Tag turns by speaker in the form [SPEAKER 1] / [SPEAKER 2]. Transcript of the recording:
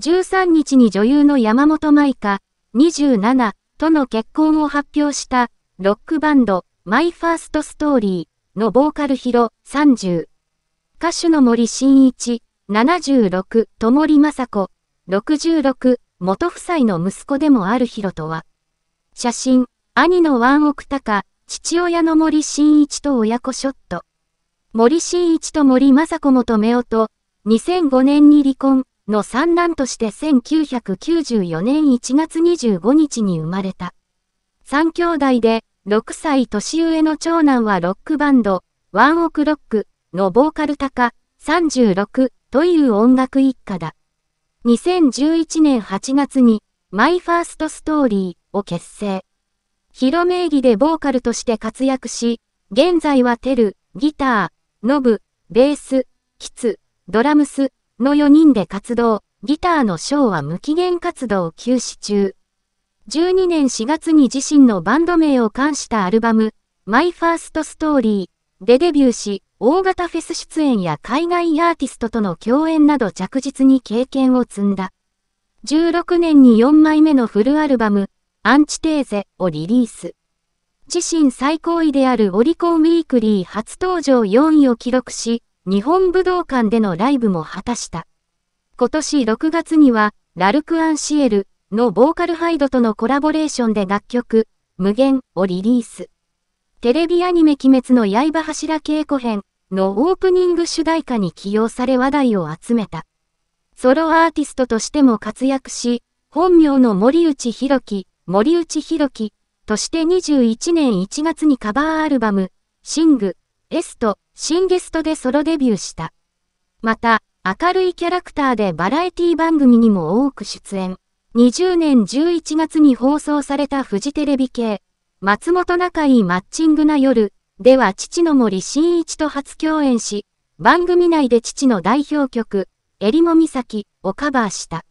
[SPEAKER 1] 13日に女優の山本舞香、27との結婚を発表したロックバンド、マイファーストストーリーのボーカルヒロ30。歌手の森新一、76、と森り子66、元夫妻の息子でもあるヒロとは。写真、兄のワンオクタカ、父親の森新一と親子ショット。森進一と森ま子もとめおと、2005年に離婚、の三男として1994年1月25日に生まれた。三兄弟で、6歳年上の長男はロックバンド、ワンオクロックのボーカル高36という音楽一家だ。2011年8月に、マイファーストストーリーを結成。広名義でボーカルとして活躍し、現在はテル、ギター、ノブ、ベース、キツ、ドラムス、の4人で活動、ギターのショーは無期限活動休止中。12年4月に自身のバンド名を冠したアルバム、My First Story でデビューし、大型フェス出演や海外アーティストとの共演など着実に経験を積んだ。16年に4枚目のフルアルバム、アンチテーゼをリリース。自身最高位であるオリコンウィークリー初登場4位を記録し、日本武道館でのライブも果たした。今年6月には、ラルク・アンシエルのボーカルハイドとのコラボレーションで楽曲、無限をリリース。テレビアニメ鬼滅の刃柱稽古編のオープニング主題歌に起用され話題を集めた。ソロアーティストとしても活躍し、本名の森内博樹、森内博樹として21年1月にカバーアルバム、シング、エスト、新ゲストでソロデビューした。また、明るいキャラクターでバラエティ番組にも多く出演。20年11月に放送されたフジテレビ系、松本中井マッチングな夜、では父の森新一と初共演し、番組内で父の代表曲、襟裳岬をカバーした。